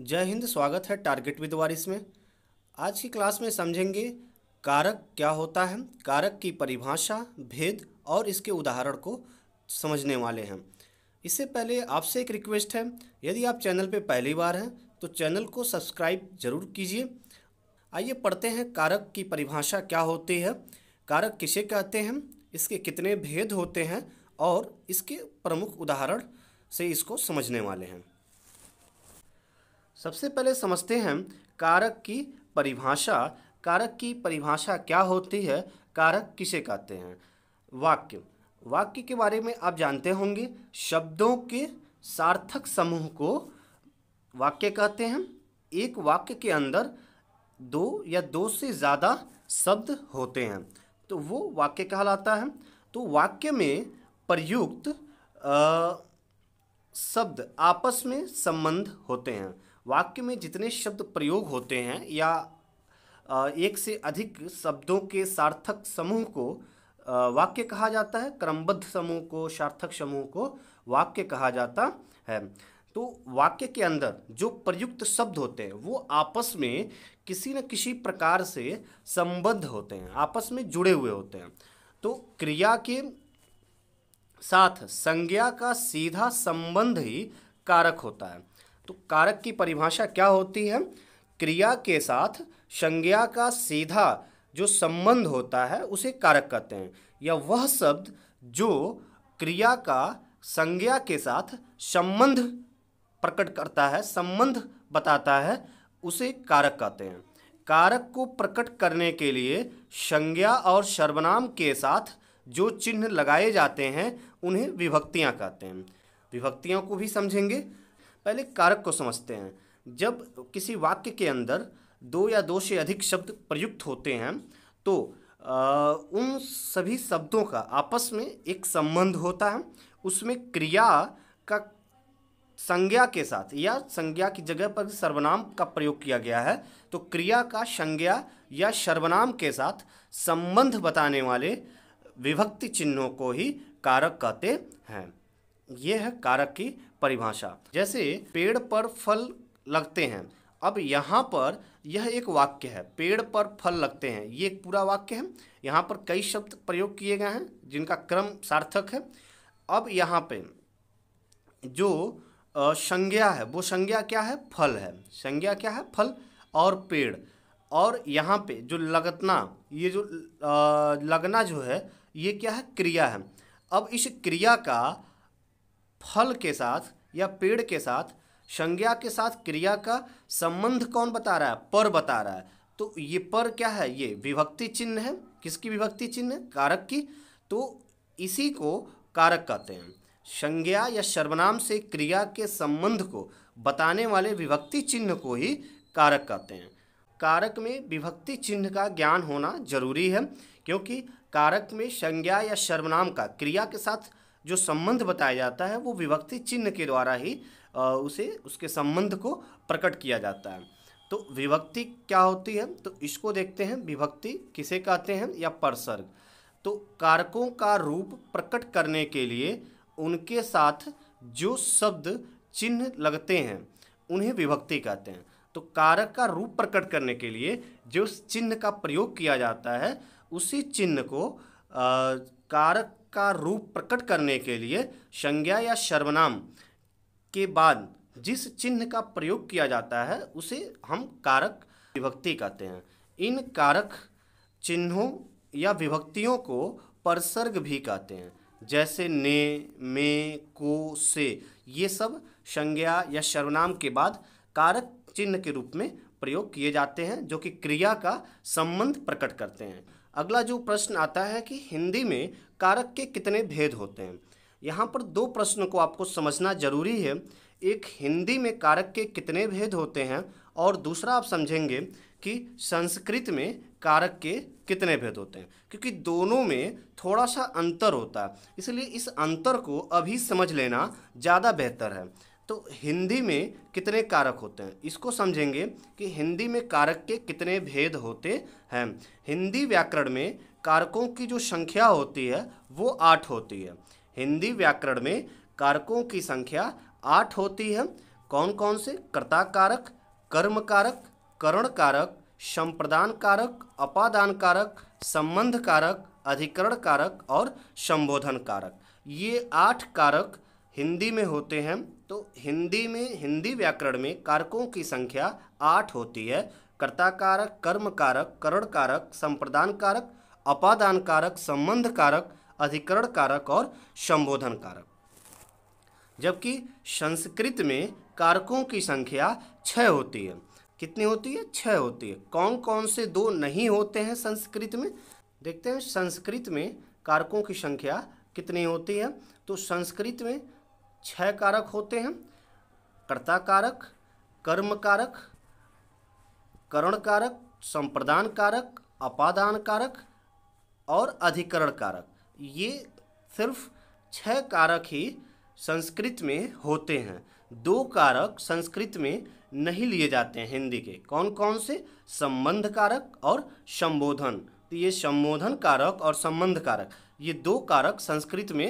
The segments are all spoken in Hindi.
जय हिंद स्वागत है टारगेट विद वारिस में आज की क्लास में समझेंगे कारक क्या होता है कारक की परिभाषा भेद और इसके उदाहरण को समझने वाले हैं इससे पहले आपसे एक रिक्वेस्ट है यदि आप चैनल पर पहली बार हैं तो चैनल को सब्सक्राइब जरूर कीजिए आइए पढ़ते हैं कारक की परिभाषा क्या होती है कारक किसे कहते हैं इसके कितने भेद होते हैं और इसके प्रमुख उदाहरण से इसको समझने वाले हैं सबसे पहले समझते हैं कारक की परिभाषा कारक की परिभाषा क्या होती है कारक किसे कहते हैं वाक्य वाक्य के बारे में आप जानते होंगे शब्दों के सार्थक समूह को वाक्य कहते हैं एक वाक्य के अंदर दो या दो से ज़्यादा शब्द होते हैं तो वो वाक्य कहलाता है तो वाक्य में प्रयुक्त शब्द आपस में संबंध होते हैं वाक्य में जितने शब्द प्रयोग होते हैं या एक से अधिक शब्दों के सार्थक समूह को वाक्य कहा जाता है क्रमबद्ध समूह को सार्थक समूह को वाक्य कहा जाता है तो वाक्य के अंदर जो प्रयुक्त शब्द होते हैं वो आपस में किसी न किसी प्रकार से संबद्ध होते हैं आपस में जुड़े हुए होते हैं तो क्रिया के साथ संज्ञा का सीधा संबंध ही कारक होता है तो कारक की परिभाषा क्या होती है क्रिया के साथ संज्ञा का सीधा जो संबंध होता है उसे कारक कहते हैं या वह शब्द जो क्रिया का संज्ञा के साथ संबंध प्रकट करता है संबंध बताता है उसे कारक कहते हैं कारक को प्रकट करने के लिए संज्ञा और सर्वनाम के साथ जो चिन्ह लगाए जाते हैं उन्हें विभक्तियाँ कहते हैं विभक्तियों को भी समझेंगे पहले कारक को समझते हैं जब किसी वाक्य के अंदर दो या दो से अधिक शब्द प्रयुक्त होते हैं तो आ, उन सभी शब्दों का आपस में एक संबंध होता है उसमें क्रिया का संज्ञा के साथ या संज्ञा की जगह पर सर्वनाम का प्रयोग किया गया है तो क्रिया का संज्ञा या सर्वनाम के साथ संबंध बताने वाले विभक्ति चिन्हों को ही कारक कहते हैं ये है कारक की परिभाषा जैसे पेड़ पर फल लगते हैं अब यहाँ पर यह एक वाक्य है पेड़ पर फल लगते हैं ये एक पूरा वाक्य है यहाँ पर कई शब्द प्रयोग किए गए हैं जिनका क्रम सार्थक है अब यहाँ पे जो संज्ञा है वो संज्ञा क्या है फल है संज्ञा क्या है फल और पेड़ और यहाँ पे जो लगतना ये जो लगना जो है ये क्या है क्रिया है अब इस क्रिया का फल के साथ या पेड़ के साथ संज्ञा के साथ क्रिया का संबंध कौन बता रहा है पर बता रहा है तो ये पर क्या है ये विभक्ति चिन्ह है किसकी विभक्ति चिन्ह है कारक की तो इसी को कारक कहते हैं संज्ञा या सर्वनाम से क्रिया के संबंध को बताने वाले विभक्ति चिन्ह को ही कारक कहते हैं कारक में विभक्ति चिन्ह का ज्ञान होना जरूरी है क्योंकि कारक में संज्ञा या सर्वनाम का क्रिया के साथ जो संबंध बताया जाता है वो विभक्ति चिन्ह के द्वारा ही उसे उसके संबंध को प्रकट किया जाता है तो विभक्ति क्या होती है तो इसको देखते हैं विभक्ति किसे कहते हैं या परसर्ग तो कारकों का रूप प्रकट करने के लिए उनके साथ जो शब्द चिन्ह लगते हैं उन्हें विभक्ति कहते हैं तो कारक का रूप प्रकट करने के लिए जो चिन्ह का प्रयोग किया जाता है उसी चिन्ह को आ, कारक का रूप प्रकट करने के लिए संज्ञा या सर्वनाम के बाद जिस चिन्ह का प्रयोग किया जाता है उसे हम कारक विभक्ति कहते हैं इन कारक चिन्हों या विभक्तियों को परसर्ग भी कहते हैं जैसे ने मे को से ये सब संज्ञा या सर्वनाम के बाद कारक चिन्ह के रूप में प्रयोग किए जाते हैं जो कि क्रिया का संबंध प्रकट करते हैं अगला जो प्रश्न आता है कि हिंदी में कारक के कितने भेद होते हैं यहाँ पर दो प्रश्न को आपको समझना जरूरी है एक हिंदी में कारक के कितने भेद होते हैं और दूसरा आप समझेंगे कि संस्कृत में कारक के कितने भेद होते हैं क्योंकि दोनों में थोड़ा सा अंतर होता है इसलिए इस अंतर को अभी समझ लेना ज़्यादा बेहतर है तो हिंदी में कितने कारक होते हैं इसको समझेंगे कि हिंदी में कारक के कितने भेद होते हैं हिंदी व्याकरण में कारकों की जो संख्या होती है वो आठ होती है हिंदी व्याकरण में कारकों की संख्या आठ होती है कौन कौन से कर्ता कारक कर्म कारक करण कारक संप्रदान कारक अपादान कारक संबंध कारक अधिकरण कारक और संबोधन कारक ये आठ कारक हिंदी में होते हैं तो हिंदी में हिंदी व्याकरण में कारकों की संख्या आठ होती है कर्ता कारक कर्म कारक करण कारक संप्रदान कारक अपादान कारक संबंध कारक अधिकरण कारक और संबोधन कारक जबकि संस्कृत में कारकों की संख्या छः होती है कितनी होती है छः होती है कौन कौन से दो नहीं होते हैं संस्कृत में देखते हैं संस्कृत में कारकों की संख्या कितनी होती है तो संस्कृत में छह कारक होते हैं कर्ता कारक कर्म कारक करण कारक संप्रदान कारक अपादान कारक और अधिकरण कारक ये सिर्फ छह कारक ही संस्कृत में होते हैं दो कारक संस्कृत में नहीं लिए जाते हैं हिंदी के कौन कौन से संबंध कारक और संबोधन तो ये संबोधन कारक और संबंध कारक ये दो कारक संस्कृत में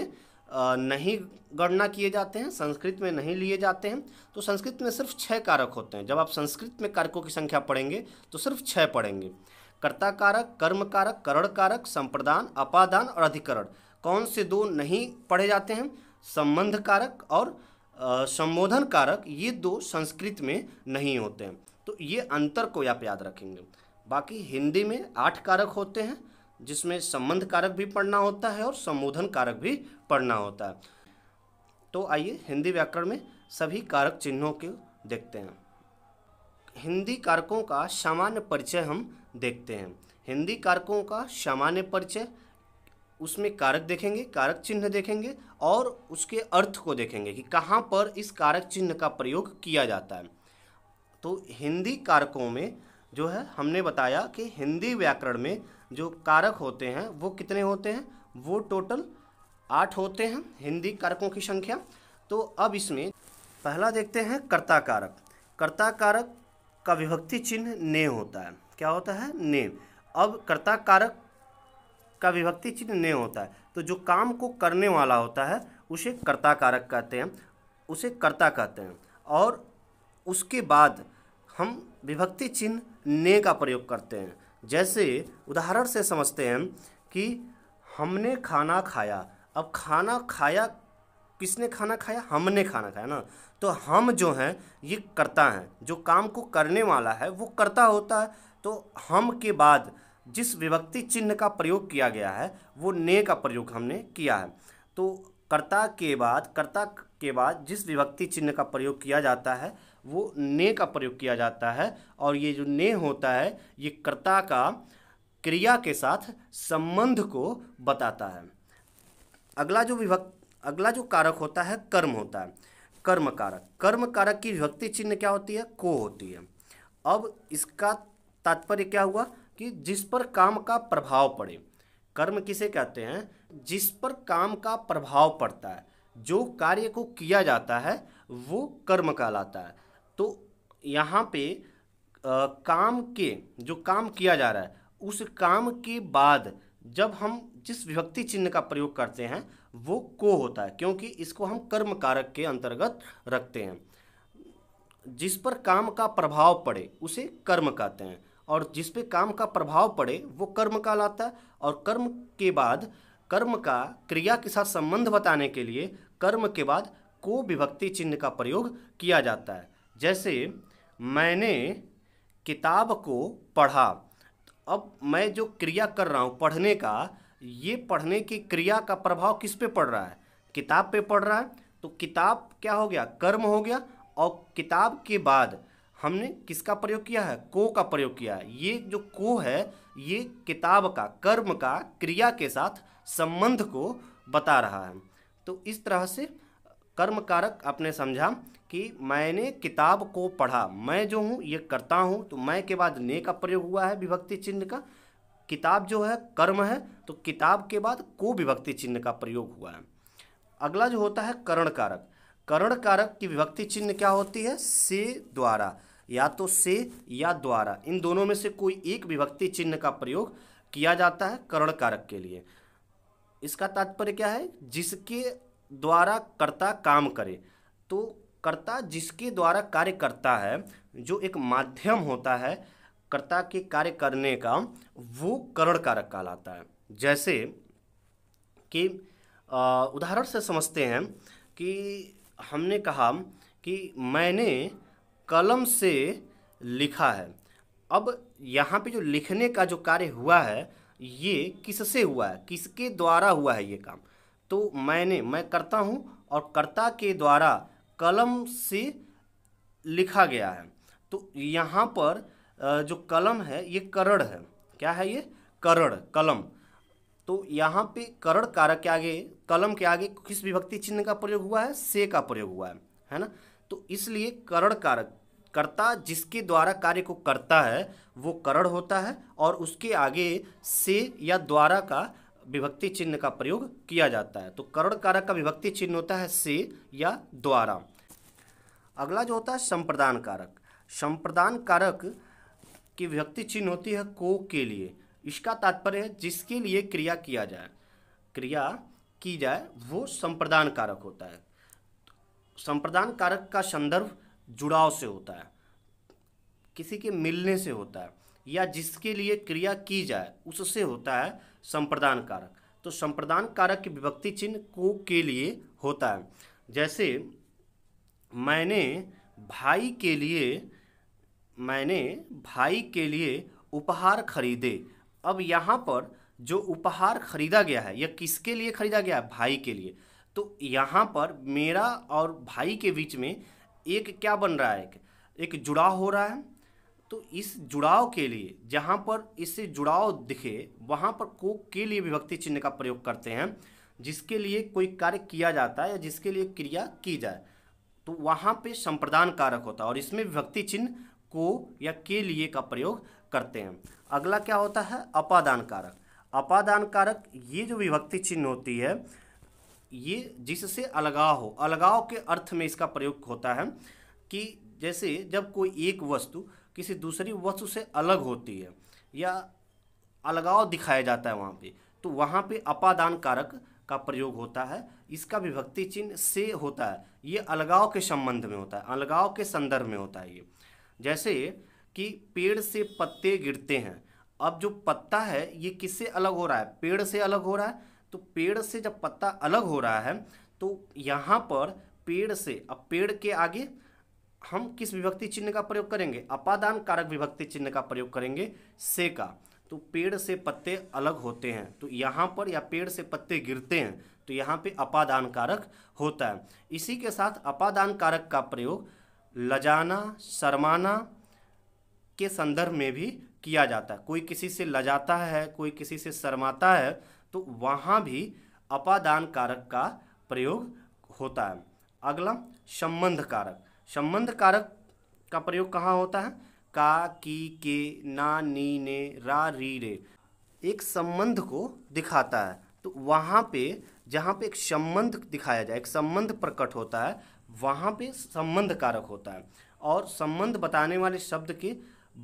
नहीं गणना किए जाते हैं संस्कृत में नहीं लिए जाते हैं तो संस्कृत में सिर्फ छः कारक होते हैं जब आप संस्कृत में कारकों की संख्या पढ़ेंगे तो सिर्फ छः पढ़ेंगे कर्ता कारक कर्म कारक करण कारक संप्रदान अपादान और अधिकरण कौन से दो नहीं पढ़े जाते हैं संबंध कारक और संबोधन कारक ये दो संस्कृत में नहीं होते हैं तो ये अंतर को आप याद रखेंगे बाकी हिंदी में आठ कारक होते हैं जिसमें संबंध कारक भी पढ़ना होता है और संबोधन कारक भी पढ़ना होता है तो आइए हिंदी व्याकरण में सभी कारक चिन्हों के देखते हैं हिंदी कारकों का सामान्य परिचय हम देखते हैं हिंदी कारकों का सामान्य परिचय उसमें कारक देखेंगे कारक चिन्ह देखेंगे और उसके अर्थ को देखेंगे कि कहाँ पर इस कारक चिन्ह का प्रयोग किया जाता है तो हिंदी कारकों में जो है हमने बताया कि हिंदी व्याकरण में जो कारक होते हैं वो कितने होते हैं वो टोटल आठ होते हैं हिंदी कारकों की संख्या तो अब इसमें पहला देखते हैं कर्ता कारक कर्ता कारक का विभक्ति चिन्ह ने होता है क्या होता है ने अब कर्ता कारक का विभक्ति चिन्ह ने होता है तो जो काम को करने वाला होता है उसे कर्ता कारक कहते हैं उसे कर्ता कहते हैं और उसके बाद हम विभक्ति चिन्ह ने का प्रयोग करते हैं जैसे उदाहरण से समझते हैं कि हमने खाना खाया अब खाना खाया किसने खाना खाया हमने खाना खाया ना तो हम जो हैं ये करता है जो काम को करने वाला है वो करता होता है तो हम के बाद जिस विभक्ति चिन्ह का प्रयोग किया गया है वो ने का प्रयोग हमने किया है तो कर्ता के बाद कर्ता के बाद जिस विभक्ति चिन्ह का प्रयोग किया जाता है वो ने का प्रयोग किया जाता है और ये जो ने होता है ये कर्ता का क्रिया के साथ संबंध को बताता है अगला जो विभक्त अगला जो कारक होता है कर्म होता है कर्म कारक कर्म कारक की विभक्ति चिन्ह क्या होती है को होती है अब इसका तात्पर्य क्या हुआ कि जिस पर काम का प्रभाव पड़े कर्म किसे कहते हैं जिस पर काम का प्रभाव पड़ता है जो कार्य को किया जाता है वो कर्म कहलाता है तो यहाँ पे आ, काम के जो काम किया जा रहा है उस काम के बाद जब हम जिस विभक्ति चिन्ह का प्रयोग करते हैं वो को होता है क्योंकि इसको हम कर्म कारक के अंतर्गत रखते हैं जिस पर काम का प्रभाव पड़े उसे कर्म कहते हैं और जिस पे काम का प्रभाव पड़े वो कर्म कहलाता है और कर्म के बाद कर्म का क्रिया के साथ संबंध बताने के लिए कर्म के बाद को विभक्ति चिन्ह का प्रयोग किया जाता है जैसे मैंने किताब को पढ़ा अब मैं जो क्रिया कर रहा हूँ पढ़ने का ये पढ़ने की क्रिया का प्रभाव किस पे पड़ रहा है किताब पे पड़ रहा है तो किताब क्या हो गया कर्म हो गया और किताब के बाद हमने किसका प्रयोग किया है को का प्रयोग किया है ये जो को है ये किताब का कर्म का क्रिया के साथ संबंध को बता रहा है तो इस तरह से कर्म कारक आपने समझा कि मैंने किताब को पढ़ा मैं जो हूँ ये करता हूँ तो मैं के बाद ने का प्रयोग हुआ है विभक्ति चिन्ह का किताब जो है कर्म है तो किताब के बाद को विभक्ति चिन्ह का प्रयोग हुआ है अगला जो होता है करण कारक करण कारक की विभक्ति चिन्ह क्या होती है से द्वारा या तो से या द्वारा इन दोनों में से कोई एक विभक्ति चिन्ह का प्रयोग किया जाता है करण कारक के लिए इसका तात्पर्य क्या है जिसके द्वारा कर्ता काम करे तो कर्ता जिसके द्वारा कार्य करता है जो एक माध्यम होता है कर्ता के कार्य करने का वो करण कारक कहलाता है जैसे कि उदाहरण से समझते हैं कि हमने कहा कि मैंने कलम से लिखा है अब यहाँ पे जो लिखने का जो कार्य हुआ है ये किससे हुआ है किसके द्वारा हुआ है ये काम तो मैंने मैं करता हूँ और कर्ता के द्वारा कलम से लिखा गया है तो यहाँ पर जो कलम है ये करड़ है क्या है ये करड़ कलम तो यहाँ पे करड़ कारक के आगे कलम के आगे किस विभक्ति चिन्ह का प्रयोग हुआ है से का प्रयोग हुआ है है ना तो इसलिए करड़ कारक कर्ता जिसके द्वारा कार्य को करता है वो करड़ होता है और उसके आगे से या द्वारा का विभक्ति चिन्ह का प्रयोग किया जाता है तो करण कारक का विभक्ति चिन्ह होता है से या द्वारा अगला जो होता है संप्रदान कारक संप्रदान कारक की विभक्ति चिन्ह होती है को के लिए इसका तात्पर्य है जिसके लिए क्रिया किया जाए क्रिया की जाए वो संप्रदान कारक होता है संप्रदान कारक का संदर्भ जुड़ाव से होता है किसी के मिलने से होता है या जिसके लिए क्रिया की जाए उससे होता है संप्रदान कारक तो संप्रदान कारक की विभक्ति चिन्ह को के लिए होता है जैसे मैंने भाई के लिए मैंने भाई के लिए उपहार खरीदे अब यहाँ पर जो उपहार खरीदा गया है या किसके लिए खरीदा गया है भाई के लिए तो यहाँ पर मेरा और भाई के बीच में एक क्या बन रहा है एक, एक जुड़ाव हो रहा है तो इस जुड़ाव के लिए जहाँ पर इससे जुड़ाव दिखे वहाँ पर को के लिए विभक्ति चिन्ह का प्रयोग करते हैं जिसके लिए कोई कार्य किया जाता है या जिसके लिए क्रिया की जाए तो वहाँ पे संप्रदान कारक होता है और इसमें विभक्ति चिन्ह को या के लिए का प्रयोग करते हैं अगला क्या होता है अपादान कारक अपादान कारक ये जो विभक्ति चिन्ह होती है ये जिससे अलगाव हो अलगाव के अर्थ में इसका प्रयोग होता है कि जैसे जब कोई एक वस्तु किसी दूसरी वस्तु से अलग होती है या अलगाव दिखाया जाता है वहाँ पे तो वहाँ पे अपादान कारक का प्रयोग होता है इसका विभक्ति चिन्ह से होता है ये अलगाव के संबंध में होता है अलगाव के संदर्भ में होता है ये जैसे कि पेड़ से पत्ते गिरते हैं अब जो पत्ता है ये किससे अलग हो रहा है पेड़ से अलग हो रहा है तो पेड़ से जब पत्ता अलग हो रहा है तो यहाँ पर पेड़ से अब पेड़ के आगे हम किस विभक्ति चिन्ह का प्रयोग करेंगे अपादान कारक विभक्ति चिन्ह का प्रयोग करेंगे से का तो पेड़ से पत्ते अलग होते हैं तो यहाँ पर या पेड़ से पत्ते गिरते हैं तो यहाँ पे अपादान कारक होता है इसी के साथ अपादान कारक का प्रयोग लजाना शर्माना के संदर्भ में भी किया जाता है कोई किसी से लजाता है कोई किसी से शर्माता है तो वहाँ भी अपादान कारक का प्रयोग होता है अगला संबंध कारक संबंध कारक का प्रयोग कहाँ होता है का की के ना नी ने रा री रे एक संबंध को दिखाता है तो वहाँ पे जहाँ पे एक संबंध दिखाया जाए एक संबंध प्रकट होता है वहाँ पे संबंध कारक होता है और संबंध बताने वाले शब्द के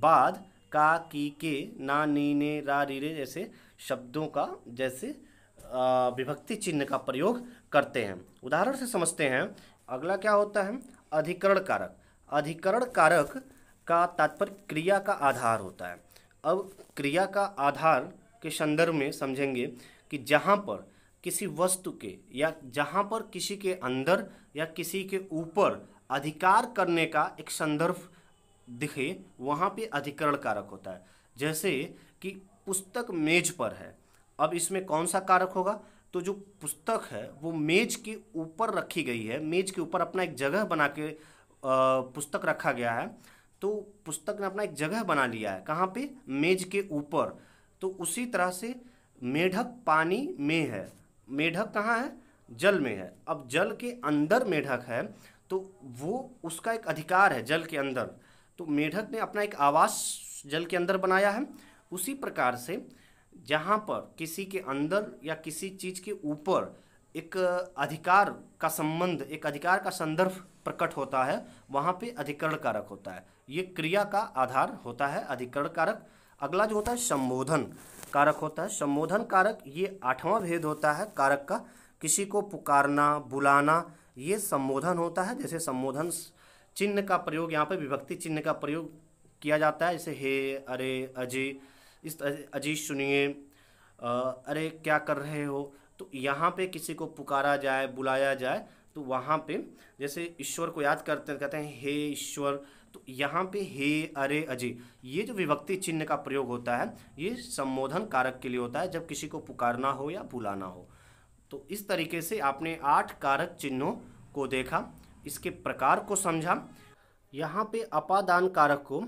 बाद का की के ना नी ने रा री रे जैसे शब्दों का जैसे विभक्ति चिन्ह का प्रयोग करते हैं उदाहरण से समझते हैं अगला क्या होता है अधिकरण कारक अधिकरण कारक का तात्पर्य क्रिया का आधार होता है अब क्रिया का आधार के संदर्भ में समझेंगे कि जहाँ पर किसी वस्तु के या जहाँ पर किसी के अंदर या किसी के ऊपर अधिकार करने का एक संदर्भ दिखे वहाँ पे अधिकरण कारक होता है जैसे कि पुस्तक मेज पर है अब इसमें कौन सा कारक होगा तो जो पुस्तक है वो मेज के ऊपर रखी गई है मेज के ऊपर अपना एक जगह बना के पुस्तक रखा गया है तो पुस्तक ने अपना एक जगह बना लिया है कहाँ पे मेज के ऊपर तो उसी तरह से मेढक पानी में है मेढक कहाँ है जल में है अब जल के अंदर मेढक है तो वो उसका एक अधिकार है जल के अंदर तो मेढक ने अपना एक आवास जल के अंदर बनाया है उसी प्रकार से जहाँ पर किसी के अंदर या किसी चीज़ के ऊपर एक अधिकार का संबंध एक अधिकार का संदर्भ प्रकट होता है वहाँ पे अधिकरण कारक होता है ये क्रिया का आधार होता है अधिकरण कारक अगला जो होता है संबोधन कारक होता है संबोधन कारक ये आठवां भेद होता है कारक का किसी को पुकारना बुलाना ये संबोधन होता है जैसे संबोधन चिन्ह का प्रयोग यहाँ पे विभक्ति चिन्ह का प्रयोग किया जाता है जैसे हे अरे अजय इस अजीज सुनिए अरे क्या कर रहे हो तो यहाँ पे किसी को पुकारा जाए बुलाया जाए तो वहाँ पे जैसे ईश्वर को याद करते हैं कहते हैं हे ईश्वर तो यहाँ पे हे अरे अजय ये जो विभक्ति चिन्ह का प्रयोग होता है ये संबोधन कारक के लिए होता है जब किसी को पुकारना हो या बुलाना हो तो इस तरीके से आपने आठ कारक चिन्हों को देखा इसके प्रकार को समझा यहाँ पे अपादान कारक को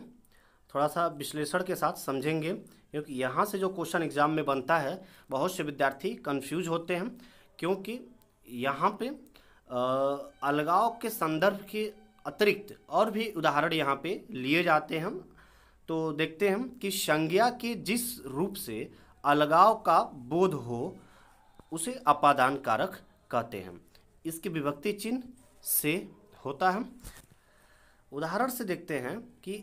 थोड़ा सा विश्लेषण के साथ समझेंगे क्योंकि यहाँ से जो क्वेश्चन एग्ज़ाम में बनता है बहुत से विद्यार्थी कंफ्यूज होते हैं क्योंकि यहाँ पे अलगाव के संदर्भ के अतिरिक्त और भी उदाहरण यहाँ पे लिए जाते हैं तो देखते हैं कि संज्ञा के जिस रूप से अलगाव का बोध हो उसे अपादान कारक कहते हैं इसके विभक्ति चिन्ह से होता है उदाहरण से देखते हैं कि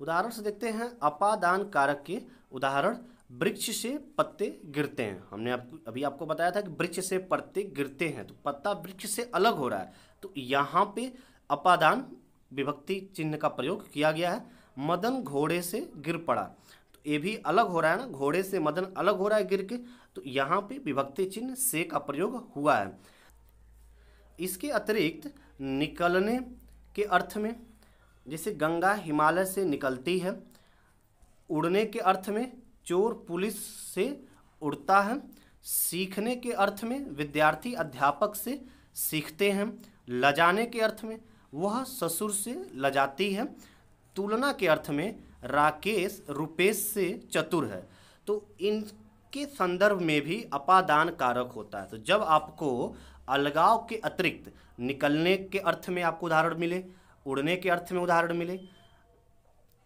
उदाहरण से देखते हैं अपादान कारक के उदाहरण वृक्ष से पत्ते गिरते हैं हमने आप अभी आपको बताया था कि वृक्ष से पत्ते गिरते हैं तो पत्ता वृक्ष से अलग हो रहा है तो यहाँ पे अपादान विभक्ति चिन्ह का प्रयोग किया गया है मदन घोड़े से गिर पड़ा तो ये भी अलग हो रहा है ना घोड़े से मदन अलग हो रहा है गिर के तो यहाँ पे विभक्ति चिन्ह से का प्रयोग हुआ है इसके अतिरिक्त निकलने के अर्थ में जैसे गंगा हिमालय से निकलती है उड़ने के अर्थ में चोर पुलिस से उड़ता है सीखने के अर्थ में विद्यार्थी अध्यापक से सीखते हैं लजाने के अर्थ में वह ससुर से लजाती है तुलना के अर्थ में राकेश रुपेश से चतुर है तो इनके संदर्भ में भी अपादान कारक होता है तो जब आपको अलगाव के अतिरिक्त निकलने के अर्थ में आपको उदाहरण मिले उड़ने के अर्थ में उदाहरण मिले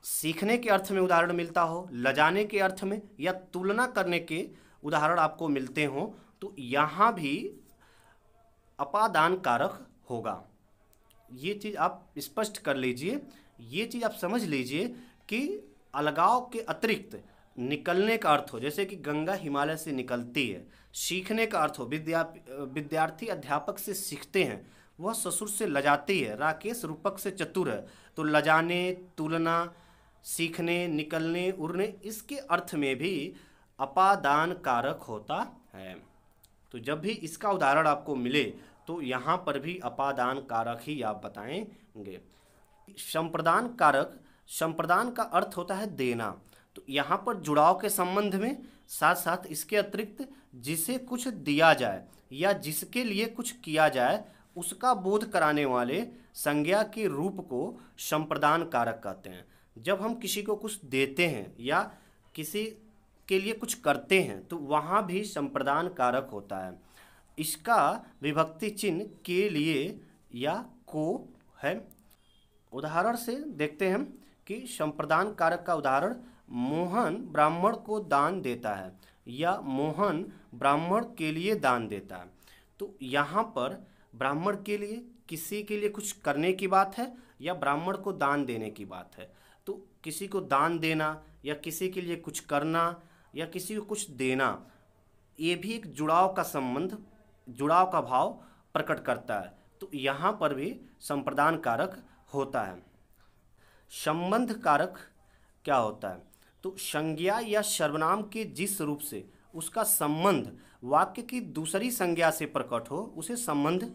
सीखने के अर्थ में उदाहरण मिलता हो लजाने के अर्थ में या तुलना करने के उदाहरण आपको मिलते हों तो यहाँ भी अपादान कारक होगा ये चीज़ आप स्पष्ट कर लीजिए ये चीज़ आप समझ लीजिए कि अलगाव के अतिरिक्त निकलने का अर्थ हो जैसे कि गंगा हिमालय से निकलती है सीखने का अर्थ हो विद्या विद्यार्थी अध्यापक से सीखते हैं वह ससुर से लजाती है राकेश रूपक से चतुर है तो लजाने तुलना सीखने निकलने उड़ने इसके अर्थ में भी अपादान कारक होता है तो जब भी इसका उदाहरण आपको मिले तो यहाँ पर भी अपादान कारक ही आप बताएंगे संप्रदान कारक संप्रदान का अर्थ होता है देना तो यहाँ पर जुड़ाव के संबंध में साथ साथ इसके अतिरिक्त जिसे कुछ दिया जाए या जिसके लिए कुछ किया जाए उसका बोध कराने वाले संज्ञा के रूप को संप्रदान कारक कहते हैं जब हम किसी को कुछ देते हैं या किसी के लिए कुछ करते हैं तो वहाँ भी संप्रदान कारक होता है इसका विभक्ति चिन्ह के लिए या को है उदाहरण से देखते हैं कि संप्रदान कारक का उदाहरण मोहन ब्राह्मण को दान देता है या मोहन ब्राह्मण के लिए दान देता है तो यहाँ पर ब्राह्मण के लिए किसी के लिए कुछ करने की बात है या ब्राह्मण को दान देने की बात है तो किसी को दान देना या किसी के लिए कुछ करना या किसी को कुछ देना ये भी एक जुड़ाव का संबंध जुड़ाव का भाव प्रकट करता है तो यहाँ पर भी संप्रदान कारक होता है संबंध कारक क्या होता है तो संज्ञा या सर्वनाम के जिस रूप से उसका संबंध वाक्य की दूसरी संज्ञा से प्रकट हो उसे संबंध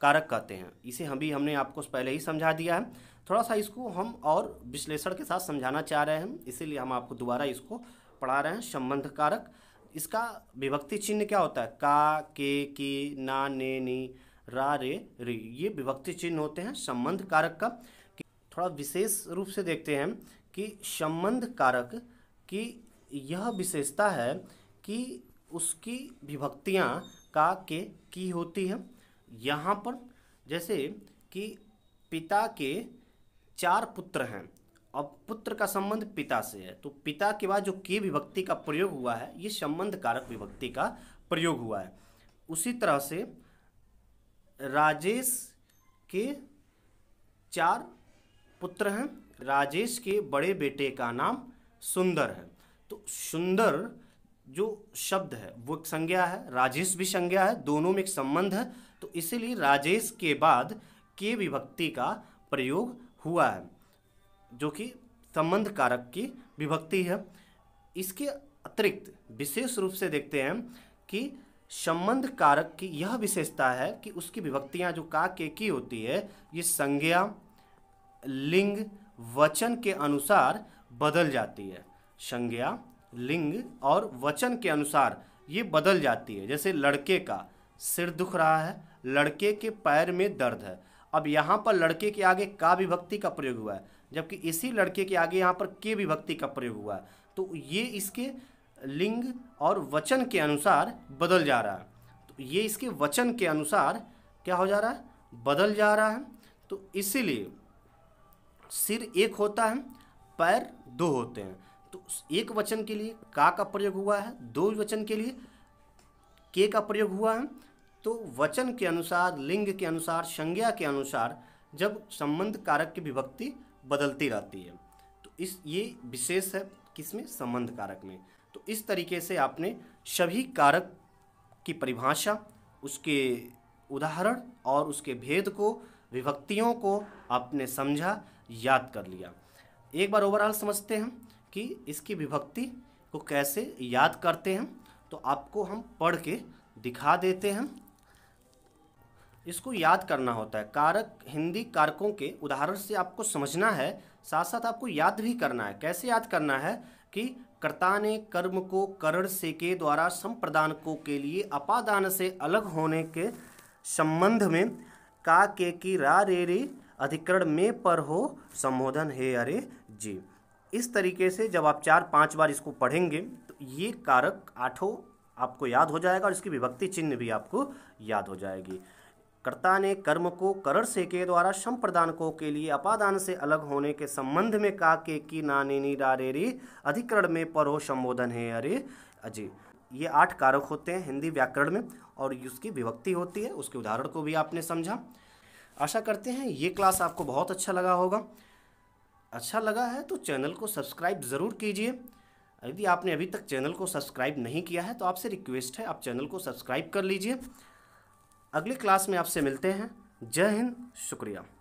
कारक कहते हैं इसे हम भी हमने आपको पहले ही समझा दिया है थोड़ा सा इसको हम और विश्लेषण के साथ समझाना चाह रहे हैं इसीलिए हम आपको दोबारा इसको पढ़ा रहे हैं संबंध कारक इसका विभक्ति चिन्ह क्या होता है का के की ना ने नी रा रे री ये विभक्ति चिन्ह होते हैं संबंध कारक का थोड़ा विशेष रूप से देखते हैं कि संबंध कारक की यह विशेषता है कि उसकी विभक्तियाँ का के की होती है यहाँ पर जैसे कि पिता के चार पुत्र हैं अब पुत्र का संबंध पिता से है तो पिता के बाद जो के विभक्ति का प्रयोग हुआ है ये संबंध कारक विभक्ति का प्रयोग हुआ है उसी तरह से राजेश के चार पुत्र हैं राजेश के बड़े बेटे का नाम सुंदर है तो सुंदर जो शब्द है वो एक संज्ञा है राजेश भी संज्ञा है दोनों में एक संबंध है तो इसीलिए राजेश के बाद के विभक्ति का प्रयोग हुआ है जो कि संबंध कारक की विभक्ति है इसके अतिरिक्त विशेष रूप से देखते हैं कि संबंध कारक की यह विशेषता है कि उसकी विभक्तियां जो का के की होती है ये संज्ञा लिंग वचन के अनुसार बदल जाती है संज्ञा लिंग और वचन के अनुसार ये बदल जाती है जैसे लड़के का सिर दुख रहा है लड़के के पैर में दर्द है अब यहाँ पर लड़के के आगे का विभक्ति का प्रयोग हुआ है जबकि इसी लड़के के आगे यहाँ पर के विभक्ति का प्रयोग हुआ है तो ये इसके लिंग और वचन के अनुसार बदल जा रहा है तो ये इसके वचन के अनुसार क्या हो जा रहा है बदल जा रहा है तो इसीलिए सिर एक होता है पैर दो होते हैं तो एक वचन के लिए का का प्रयोग हुआ है दो वचन के लिए के का प्रयोग हुआ है तो वचन के अनुसार लिंग के अनुसार संज्ञा के अनुसार जब संबंध कारक की विभक्ति बदलती रहती है तो इस ये विशेष है किसमें संबंध कारक में तो इस तरीके से आपने सभी कारक की परिभाषा उसके उदाहरण और उसके भेद को विभक्तियों को आपने समझा याद कर लिया एक बार ओवरऑल समझते हैं कि इसकी विभक्ति को कैसे याद करते हैं तो आपको हम पढ़ के दिखा देते हैं इसको याद करना होता है कारक हिंदी कारकों के उदाहरण से आपको समझना है साथ साथ आपको याद भी करना है कैसे याद करना है कि कर्ता ने कर्म को करण से के द्वारा संप्रदान को के लिए अपादान से अलग होने के संबंध में का के की रा रे रे अधिकरण में पर हो संबोधन हे अरे जी इस तरीके से जब आप चार पांच बार इसको पढ़ेंगे तो ये कारक आठों आपको याद हो जाएगा और इसकी विभक्ति चिन्ह भी आपको याद हो जाएगी कर्ता ने कर्म को करण से के द्वारा सम प्रदान को के लिए अपादान से अलग होने के संबंध में का के की नानिनी रारेरी अधिकरण में परो संबोधन है अरे अजय ये आठ कारक होते हैं हिंदी व्याकरण में और उसकी विभक्ति होती है उसके उदाहरण को भी आपने समझा आशा करते हैं ये क्लास आपको बहुत अच्छा लगा होगा अच्छा लगा है तो चैनल को सब्सक्राइब ज़रूर कीजिए यदि आपने अभी तक चैनल को सब्सक्राइब नहीं किया है तो आपसे रिक्वेस्ट है आप चैनल को सब्सक्राइब कर लीजिए अगली क्लास में आपसे मिलते हैं जय हिंद शुक्रिया